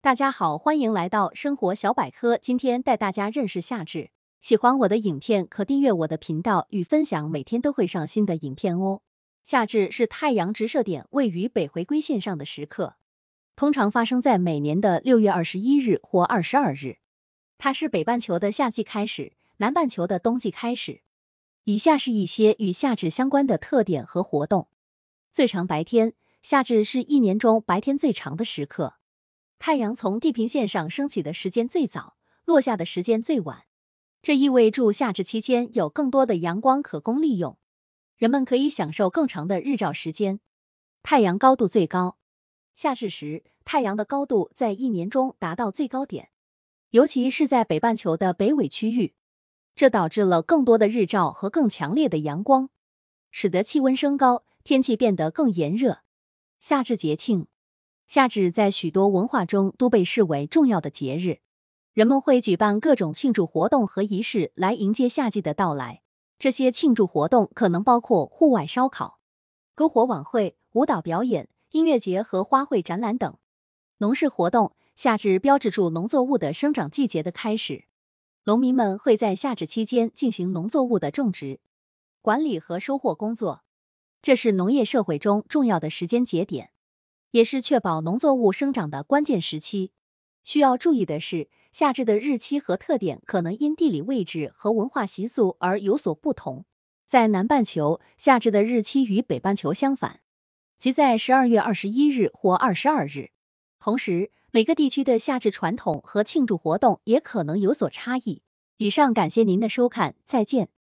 大家好，欢迎来到生活小百科，今天带大家认识夏至。喜欢我的影片可订阅我的频道与分享，每天都会上新的影片哦。夏至是太阳直射点位于北回归线上的时刻，通常发生在每年的六月二十一日或二十二日。它是北半球的夏季开始，南半球的冬季开始。以下是一些与夏至相关的特点和活动：最长白天，夏至是一年中白天最长的时刻。太阳从地平线上升起的时间最早，落下的时间最晚，这意味着夏至期间有更多的阳光可供利用，人们可以享受更长的日照时间。太阳高度最高，夏至时太阳的高度在一年中达到最高点，尤其是在北半球的北纬区域，这导致了更多的日照和更强烈的阳光，使得气温升高，天气变得更炎热。夏至节庆。夏至在许多文化中都被视为重要的节日，人们会举办各种庆祝活动和仪式来迎接夏季的到来。这些庆祝活动可能包括户外烧烤、篝火晚会、舞蹈表演、音乐节和花卉展览等。农事活动，夏至标志着农作物的生长季节的开始，农民们会在夏至期间进行农作物的种植、管理和收获工作，这是农业社会中重要的时间节点。也是确保农作物生长的关键时期。需要注意的是，夏至的日期和特点可能因地理位置和文化习俗而有所不同。在南半球，夏至的日期与北半球相反，即在十二月二十一日或二十二日。同时，每个地区的夏至传统和庆祝活动也可能有所差异。以上，感谢您的收看，再见。